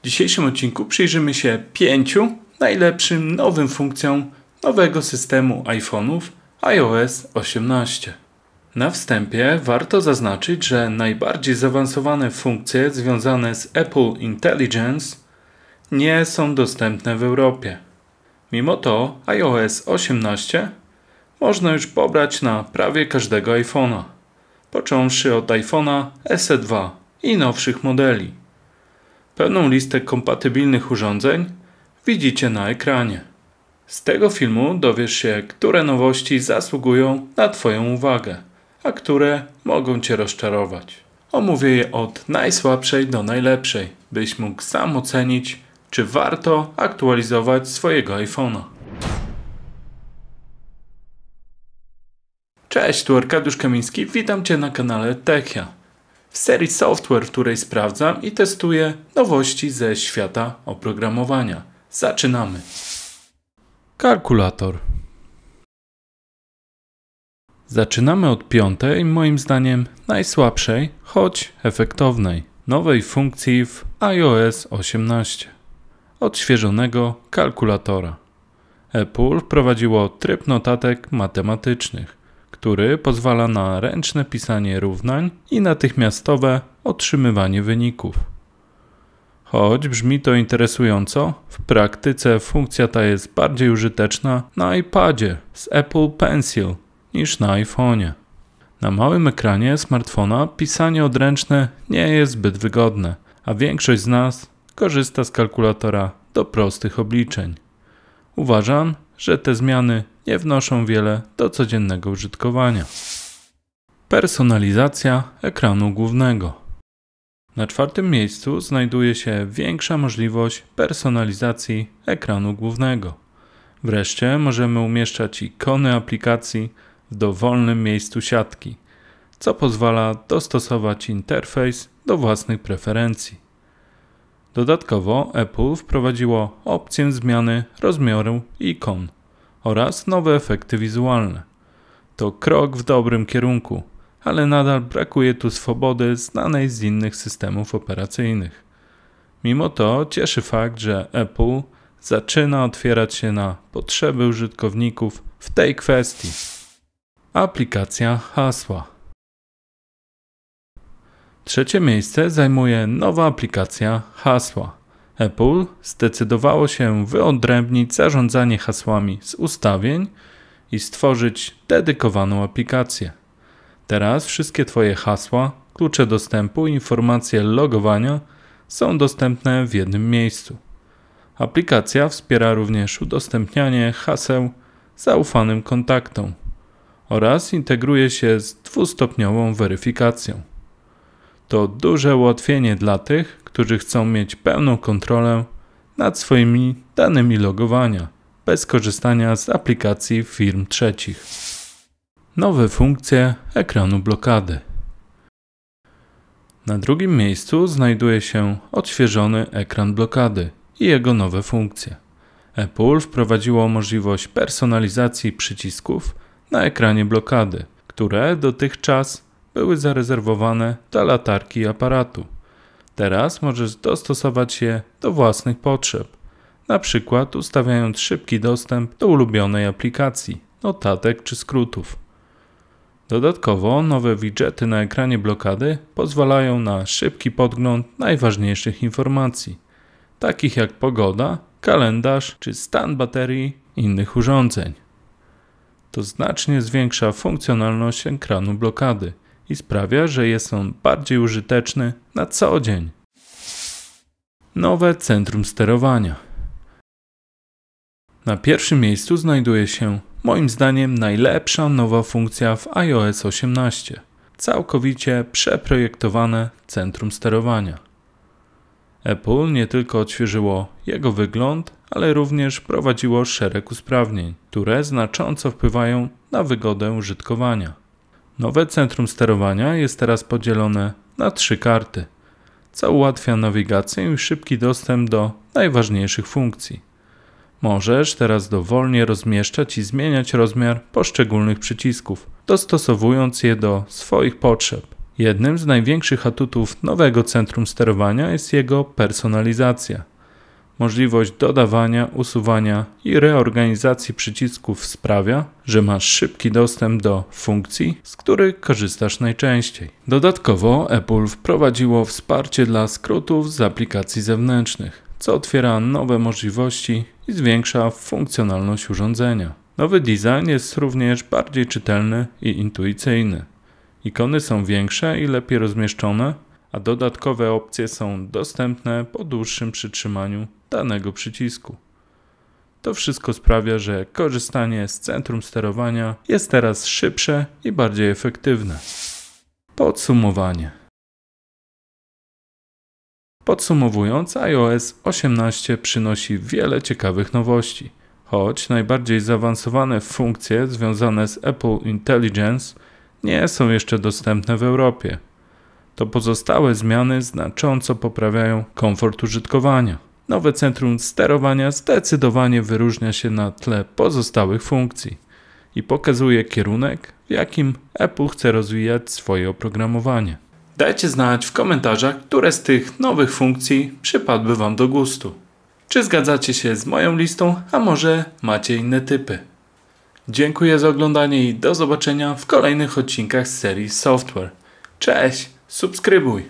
W dzisiejszym odcinku przyjrzymy się pięciu najlepszym nowym funkcjom nowego systemu iPhone'ów iOS 18. Na wstępie warto zaznaczyć, że najbardziej zaawansowane funkcje związane z Apple Intelligence nie są dostępne w Europie. Mimo to iOS 18 można już pobrać na prawie każdego iPhone'a, począwszy od iPhone'a SE2 i nowszych modeli. Pełną listę kompatybilnych urządzeń widzicie na ekranie. Z tego filmu dowiesz się, które nowości zasługują na Twoją uwagę, a które mogą Cię rozczarować. Omówię je od najsłabszej do najlepszej, byś mógł sam ocenić, czy warto aktualizować swojego iPhone'a. Cześć, tu Arkadiusz Kamiński, witam Cię na kanale Techia w serii software, w której sprawdzam i testuję nowości ze świata oprogramowania. Zaczynamy. Kalkulator. Zaczynamy od piątej, moim zdaniem najsłabszej, choć efektownej, nowej funkcji w iOS 18. Odświeżonego kalkulatora. Apple wprowadziło tryb notatek matematycznych który pozwala na ręczne pisanie równań i natychmiastowe otrzymywanie wyników. Choć brzmi to interesująco, w praktyce funkcja ta jest bardziej użyteczna na iPadzie z Apple Pencil niż na iPhone'ie. Na małym ekranie smartfona pisanie odręczne nie jest zbyt wygodne, a większość z nas korzysta z kalkulatora do prostych obliczeń. Uważam, że te zmiany nie wnoszą wiele do codziennego użytkowania. Personalizacja ekranu głównego. Na czwartym miejscu znajduje się większa możliwość personalizacji ekranu głównego. Wreszcie możemy umieszczać ikony aplikacji w dowolnym miejscu siatki, co pozwala dostosować interfejs do własnych preferencji. Dodatkowo Apple wprowadziło opcję zmiany rozmiaru ikon – oraz nowe efekty wizualne. To krok w dobrym kierunku, ale nadal brakuje tu swobody znanej z innych systemów operacyjnych. Mimo to cieszy fakt, że Apple zaczyna otwierać się na potrzeby użytkowników w tej kwestii. Aplikacja hasła. Trzecie miejsce zajmuje nowa aplikacja hasła. Apple zdecydowało się wyodrębnić zarządzanie hasłami z ustawień i stworzyć dedykowaną aplikację. Teraz wszystkie Twoje hasła, klucze dostępu i informacje logowania są dostępne w jednym miejscu. Aplikacja wspiera również udostępnianie haseł zaufanym kontaktom oraz integruje się z dwustopniową weryfikacją to duże ułatwienie dla tych, którzy chcą mieć pełną kontrolę nad swoimi danymi logowania, bez korzystania z aplikacji firm trzecich. Nowe funkcje ekranu blokady. Na drugim miejscu znajduje się odświeżony ekran blokady i jego nowe funkcje. Apple wprowadziło możliwość personalizacji przycisków na ekranie blokady, które dotychczas były zarezerwowane dla latarki i aparatu. Teraz możesz dostosować je do własnych potrzeb, na przykład ustawiając szybki dostęp do ulubionej aplikacji, notatek czy skrótów. Dodatkowo nowe widgety na ekranie blokady pozwalają na szybki podgląd najważniejszych informacji, takich jak pogoda, kalendarz czy stan baterii innych urządzeń. To znacznie zwiększa funkcjonalność ekranu blokady i sprawia, że jest on bardziej użyteczny na co dzień. Nowe centrum sterowania. Na pierwszym miejscu znajduje się moim zdaniem najlepsza nowa funkcja w iOS 18 całkowicie przeprojektowane centrum sterowania. Apple nie tylko odświeżyło jego wygląd, ale również prowadziło szereg usprawnień, które znacząco wpływają na wygodę użytkowania. Nowe centrum sterowania jest teraz podzielone na trzy karty, co ułatwia nawigację i szybki dostęp do najważniejszych funkcji. Możesz teraz dowolnie rozmieszczać i zmieniać rozmiar poszczególnych przycisków, dostosowując je do swoich potrzeb. Jednym z największych atutów nowego centrum sterowania jest jego personalizacja. Możliwość dodawania, usuwania i reorganizacji przycisków sprawia, że masz szybki dostęp do funkcji, z których korzystasz najczęściej. Dodatkowo Apple wprowadziło wsparcie dla skrótów z aplikacji zewnętrznych, co otwiera nowe możliwości i zwiększa funkcjonalność urządzenia. Nowy design jest również bardziej czytelny i intuicyjny. Ikony są większe i lepiej rozmieszczone, a dodatkowe opcje są dostępne po dłuższym przytrzymaniu danego przycisku. To wszystko sprawia, że korzystanie z centrum sterowania jest teraz szybsze i bardziej efektywne. Podsumowanie. Podsumowując, iOS 18 przynosi wiele ciekawych nowości, choć najbardziej zaawansowane funkcje związane z Apple Intelligence nie są jeszcze dostępne w Europie to pozostałe zmiany znacząco poprawiają komfort użytkowania. Nowe centrum sterowania zdecydowanie wyróżnia się na tle pozostałych funkcji i pokazuje kierunek, w jakim Apple chce rozwijać swoje oprogramowanie. Dajcie znać w komentarzach, które z tych nowych funkcji przypadły Wam do gustu. Czy zgadzacie się z moją listą, a może macie inne typy? Dziękuję za oglądanie i do zobaczenia w kolejnych odcinkach z serii Software. Cześć! subskrybuj.